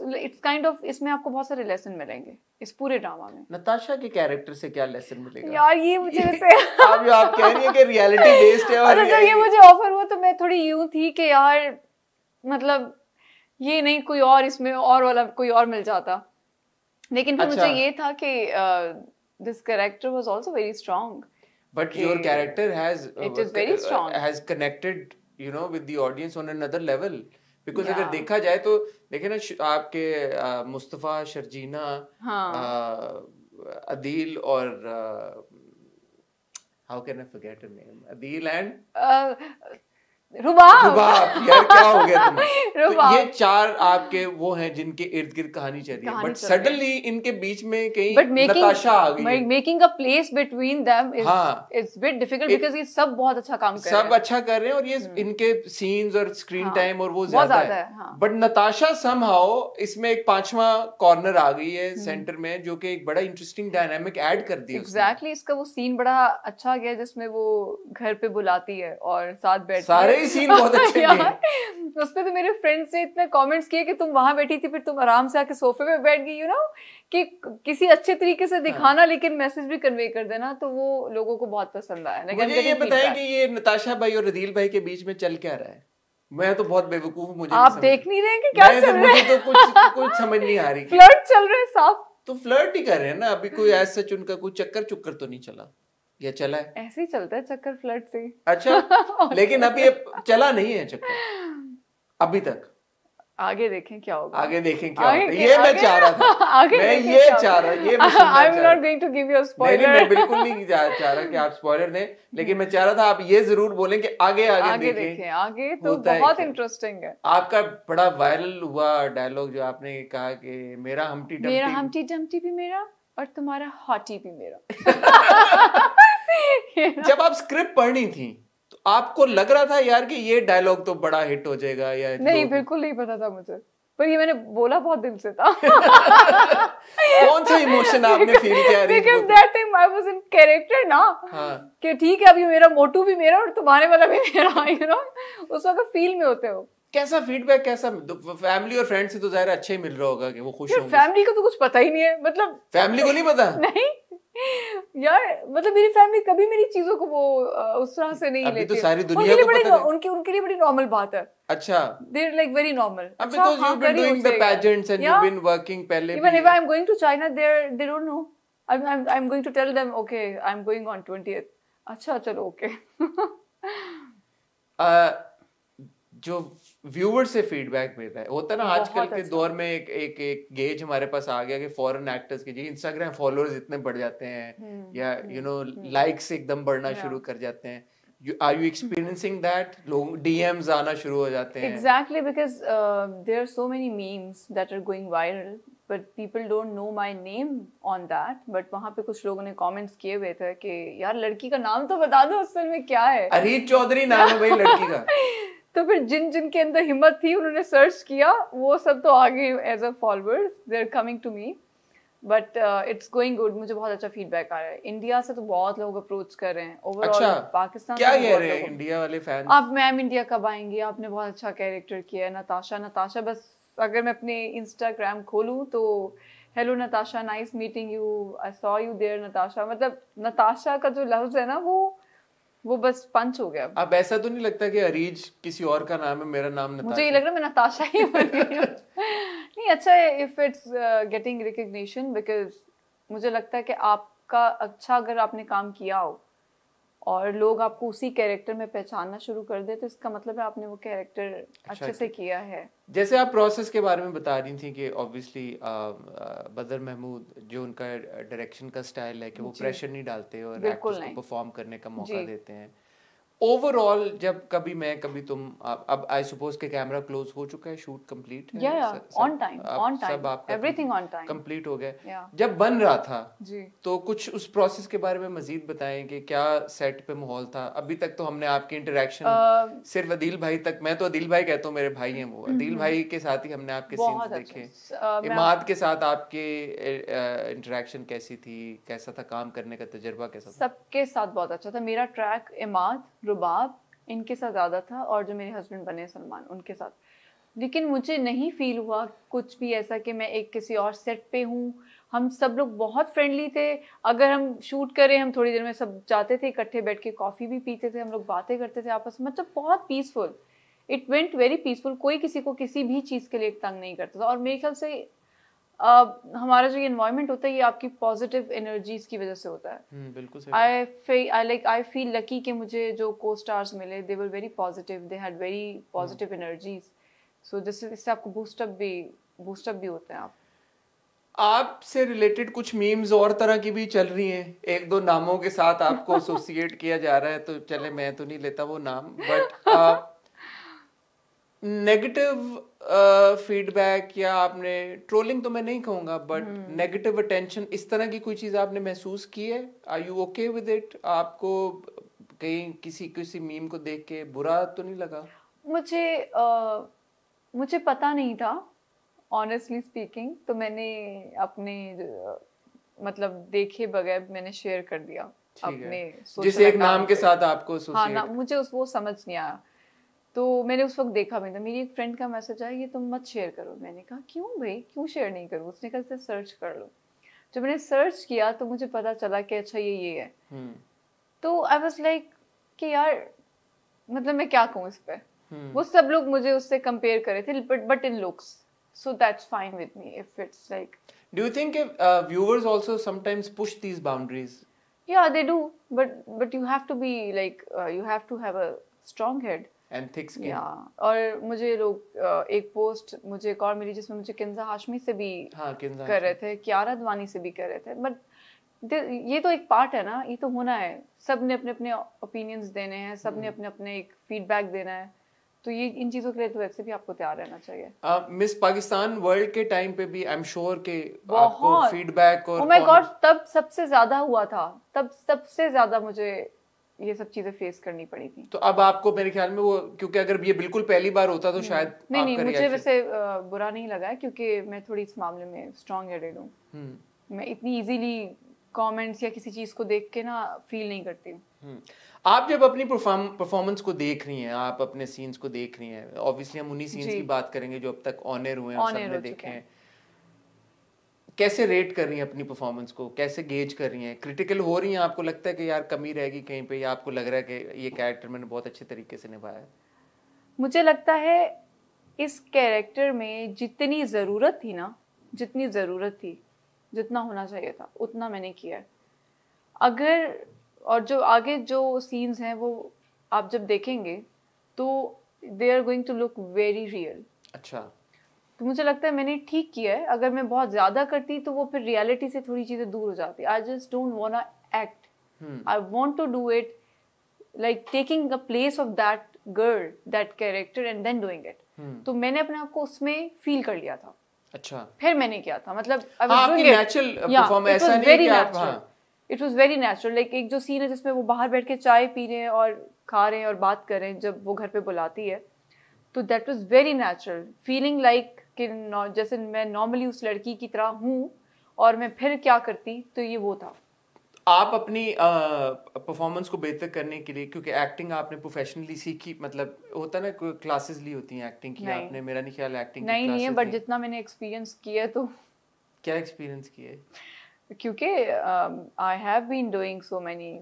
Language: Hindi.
इट्स काइंड ऑफ इसमें आपको बहुत सारे लेसन मिलेंगे इस पूरे ड्रामा में नताशा के कैरेक्टर से क्या लेसन मिलेगा यार ये मुझे वैसे आप जो आप कह रही हैं कि रियलिटी बेस्ड है और जब अच्छा, तो ये मुझे ऑफर हुआ तो मैं थोड़ी यूं थी कि यार मतलब ये नहीं कोई और इसमें और वाला कोई और मिल जाता लेकिन फिर अच्छा। मुझे ये था कि this character was also very strong but your character has it is very strong has connected you know with the audience on another level because yeah. अगर देखा जाए तो देखे ना आपके मुस्तफ़ा शर्जीना हाँ। अदील और how can I forget name Adeel and Rubab Rubab यार क्या हो गया रुबाब तो ये चार आपके वो हैं जिनके इर्द गिर्द कहानी चल रही है बट सडनली इनके बीच में कहीं नताशा आ गई है making a place between them is it's bit difficult because ये सब बहुत अच्छा काम कर रहे हैं सब अच्छा कर रहे हैं और ये हम्म। इनके सीन्स और स्क्रीन टाइम हाँ। और वो ज्यादा है बट हाँ। नताशा समहाउ इसमें एक पांचवा कॉर्नर आ गई है सेंटर हम्म। में जो कि एक बड़ा इंटरेस्टिंग डायनामिक ऐड कर दिया एग्जैक्टली इसका वो सीन बड़ा अच्छा गया जिसमें वो घर पे बुलाती है और साथ बैठती है यही सीन बहुत अच्छे यार उस पर तो मेरे फ्रेंड्स ने इतने कमेंट्स किए कि तुम वहां बैठी थी फिर तुम आराम से आके सोफे पे बैठ गई यू नो कि किसी अच्छे तरीके से हाँ। दिखाना हाँ। लेकिन मैसेज भी कन्वे कर देना तो वो लोगों को बहुत पसंद आया मुझे ये बताएं कि ये नताशा भाई और रदील भाई के बीच में चल क्या रहा है मैं तो बहुत बेवकूफ मुझे आप देख नहीं रहे कि क्या तो चल रहा है तो कुछ कुछ समझ नहीं आ रही फ्लर्ट चल रहा है साफ तो फ्लर्ट ही कर रहे हैं ना अभी कोई ऐसा उनका कोई चक्कर चुक्कर तो नहीं चला ये चला है ऐसे ही चलता है चक्कर फ्लड से अच्छा लेकिन अभी ये चला नहीं है चक्कर अभी तक आगे देखें क्या होगा आगे देखें क्या होगा ये मैं चाह रहा था आगे मैं ये चाह रहा ये I am not going to give you a spoiler नहीं मैं बिल्कुल नहीं चाह रहा कि आप स्पॉइलर दें लेकिन मैं चाह रहा था आप ये जरूर बोलें कि आगे आगे, देखें आगे देखें आगे तो बहुत इंटरेस्टिंग है आपका बड़ा वायरल हुआ डायलॉग जो आपने कहा कि मेरा हमटी डमटी मेरा हमटी डमटी भी मेरा और तुम्हारा हॉटी भी मेरा जब आप स्क्रिप्ट पढ़नी थी तो आपको लग रहा था यार कि ये डायलॉग तो बड़ा हिट हो जाएगा या नहीं बिल्कुल नहीं पता था मुझे पर ये मैंने बोला बहुत दिल से था कौन सा इमोशन आपने फील किया because that time I was in character ना हाँ। कि ठीक है अभी मेरा मोटू भी मेरा और तुम्हारे वाला भी मेरा यू नो उस वक्त फील में होते हो कैसा फीडबैक कैसा फैमिली तो और फ्रेंड्स से तो जाहिर अच्छा ही मिल रहा होगा कि वो खुश होंगे फैमिली को तो कुछ पता ही नहीं है मतलब फैमिली को नहीं पता नहीं यार मतलब मेरी फैमिली कभी मेरी चीजों को वो उस तरह से नहीं तो लेती तो सारी दुनिया उनके लिए बड़ी उनके उनके लिए बड़ी नॉर्मल बात है अच्छा they are like very normal अभी अच्छा, तो you been doing the pageants and you been working पहले even if I am going to China they they don't know I am I am going to tell them okay I am going on 20th अच्छा चलो ओके जो व्यूवर से फीडबैक मिल रहा है होता ना आजकल के अच्छा। दौर में एक एक एक गेज हमारे पास आ गया कि फॉरेन एक्टर्स के जी इंस्टाग्राम फॉलोअर्स इतने बढ़ जाते हैं हम्म, या यू नो लाइक्स एकदम बढ़ना शुरू कर जाते हैं आर यू एक्सपीरियंसिंग दैट लोग डीएम्स आना शुरू हो जाते हैं exactly because there are so many memes that are going viral but people don't know my name on that but वहाँ पे कुछ लोगों ने कमेंट्स किए हुए थे कि यार लड़की का नाम तो बता दो उस फिल्म में क्या है अरीत चौधरी नाम है भाई लड़की का तो फिर जिन जिन के अंदर हिम्मत थी उन्होंने सर्च किया वो सब तो आ गए as a followers they are coming to me but it's going good मुझे बहुत अच्छा फीडबैक आ रहा है इंडिया से तो बहुत लोग अप्रोच कर रहे हैं ओवरऑल अच्छा, पाकिस्तान क्या कह रहे हैं इंडिया वाले फैन आप मैम इंडिया कब आएंगे आपने बहुत अच्छा कैरेक्टर किया है नताशा नताशा बस अगर मैं अपने इंस्टाग्राम खोलूं तो hello Natasha nice meeting you I saw you there Natasha मतलब नताशा का जो लफ्ज़ है ना वो वो बस पंच हो गया अब ऐसा तो नहीं लगता कि अरीज किसी और का नाम है मेरा नाम नताशा मुझे ये लग रहा है मैं नताशा ही नहीं अच्छा if it's getting recognition because मुझे लगता है कि आपका अच्छा अगर आपने काम किया हो और लोग आपको उसी कैरेक्टर में पहचानना शुरू कर दे तो इसका मतलब है आपने वो कैरेक्टर अच्छा, अच्छे अच्छा। से किया है जैसे आप प्रोसेस के बारे में बता रही थी कि ऑब्वियसली बदर महमूद जो उनका डायरेक्शन का स्टाइल है कि वो प्रेशर नहीं डालते और एक्टर्स को परफॉर्म करने का मौका देते हैं ओवरऑल जब कभी मैं कभी तुम अब आई सपोज के कैमरा क्लोज हो चुका है शूट कंप्लीट है on time on time everything on time complete हो गया yeah. जब बन रहा था जी तो कुछ उस प्रोसेस के बारे में मजीद बताएं कि क्या सेट पे माहौल था अभी तक तो हमने आपके इंटरेक्शन uh, सिर्फ अदिल भाई तक मैं तो अदिल भाई कहता हूँ मेरे भाई हैं वो अदिल हम्म। भाई के साथ ही हमने आपके सीन्स देखे इमाद के साथ आपके इंटरेक्शन कैसी थी कैसा था काम करने का तजुर्बा कैसा सबके साथ बहुत अच्छा था मेरा ट्रैक इमाद रुबाब इनके साथ ज़्यादा था और जो मेरे हस्बैंड बने सलमान उनके साथ लेकिन मुझे नहीं फील हुआ कुछ भी ऐसा कि मैं एक किसी और सेट पे हूँ हम सब लोग बहुत फ्रेंडली थे अगर हम शूट करें हम थोड़ी देर में सब जाते थे इकट्ठे बैठ के कॉफ़ी भी पीते थे हम लोग बातें करते थे आपस में मतलब बहुत peaceful it went very peaceful कोई किसी को किसी भी चीज़ के लिए तंग नहीं करता था और मेरे ख्याल से Uh, हमारा जो ये इन्वायरमेंट होता है ये आपकी पॉजिटिव एनर्जीज की वजह से होता है हम्म, बिल्कुल I I like I feel lucky कि मुझे जो को स्टार्स मिले they were very positive they had very positive energies so this इससे आपको बूस्टअप भी बूस्टअप भी होते हैं आप आप से रिलेटेड कुछ मीम्स और तरह की भी चल रही हैं एक दो नामों के साथ आपको एसोसिएट किया जा रहा है तो चले मैं तो नहीं लेता वो नाम बट नेगेटिव फीडबैक uh, या आपने ट्रोलिंग तो मैं नहीं कहूंगा बट नेगेटिव अटेंशन इस तरह की कोई चीज़ आपने महसूस की है are you okay with it आपको कहीं किसी किसी मीम को देख के बुरा तो नहीं लगा मुझे uh, मुझे पता नहीं था ऑनेस्टली स्पीकिंग तो मैंने अपने मतलब देखे बगैर मैंने शेयर कर दिया अपने जिस एक नाम के साथ आपको हाँ ना मुझे उस वो समझ नहीं आया तो मैंने उस वक्त देखा मैंने मेरी एक फ्रेंड का मैसेज आया ये तुम मत शेयर करो मैंने कहा क्यों भाई क्यों शेयर नहीं करूँ उसने कहा सिर्फ सर्च कर लो जब मैंने सर्च किया तो मुझे पता चला कि अच्छा ये ये है हम्म। तो आई वॉज लाइक कि यार मतलब मैं क्या कहूँ इस पर हम्म। वो सब लोग मुझे उससे कंपेयर कर रहे थे but but in looks so that's fine with me if it's like do you think if uh, viewers also sometimes push these boundaries Yeah, they do, but but you have to be like uh, you have to have a strong head. and thick skin yeah और मुझे लोग एक पोस्ट मुझे एक और मिली जिसमें मुझे किंजा हाशमी से भी हाँ, कर रहे थे क्यारा दवानी से भी कर रहे थे बट ये तो एक पार्ट है ना ये तो होना है सब ने अपने अपने ओपिनियंस देने हैं सब ने हम्म। अपने अपने एक फीडबैक देना है तो ये इन चीज़ों के लिए तो वैसे भी आपको तैयार रहना चाहिए मिस पाकिस्तान वर्ल्ड के टाइम पे भी आई एम श्योर के आपको फीडबैक और माय oh गॉड तब सबसे ज़्यादा हुआ था तब सबसे ज़्यादा मुझे ये सब चीजें फेस करनी पड़ी थी तो अब आपको मेरे ख्याल में वो क्योंकि अगर ये बिल्कुल पहली बार होता तो शायद नहीं नहीं मुझे वैसे बुरा नहीं लगा है क्योंकि मैं थोड़ी इस मामले में स्ट्रांग हेडेड हूँ हम्म। मैं इतनी इजीली कमेंट्स या किसी चीज को देख के ना फील नहीं करती हूँ हम्म। आप जब अपनी परफॉर्मेंस को देख रही हैं आप अपने सीन्स को देख रही हैं ऑब्वियसली हम उन्हीं सीन्स की बात करेंगे जो अब तक ऑनर हुए हैं सबने देखे हैं कैसे रेट कर रही हैं अपनी परफॉर्मेंस को कैसे गेज कर रही हैं क्रिटिकल हो रही हैं आपको लगता है कि यार कमी रहेगी कहीं पे या आपको लग रहा है कि ये कैरेक्टर मैंने बहुत अच्छे तरीके से निभाया मुझे लगता है इस कैरेक्टर में जितनी ज़रूरत थी ना जितनी ज़रूरत थी जितना होना चाहिए था उतना मैंने किया अगर और जो आगे जो सीन्स हैं वो आप जब देखेंगे तो they are going to look very real अच्छा तो मुझे लगता है मैंने ठीक किया है अगर मैं बहुत ज़्यादा करती तो वो फिर रियलिटी से थोड़ी चीज़ें दूर हो जाती I just don't want act I want to do it like taking the place of that girl that character and then doing it तो मैंने अपने आप को उसमें फील कर लिया था अच्छा फिर मैंने किया था मतलब आई वाज नेचुरल परफॉर्मेंस ऐसा नहीं कि आप हाँ it was very natural like एक जो सीन है जिसमें वो बाहर बैठ के चाय पी रहे हैं और खा रहे हैं और बात कर रहे हैं जब वो घर पे बुलाती है तो that was very natural feeling like कि जैसे मैं नॉर्मली उस लड़की की तरह हूँ और मैं फिर क्या करती तो ये वो था आप अपनी परफॉर्मेंस uh, को बेहतर करने के लिए क्योंकि एक्टिंग आपने प्रोफेशनली सीखी मतलब होता ना क्लासेस ली होती हैं एक्टिंग की नहीं, आपने मेरा नहीं ख्याल एक्टिंग नहीं की नहीं है बट जितना मैंने एक्सपीरियंस किया तो क्या एक्सपीरियंस किया है क्योंकि I have been doing so many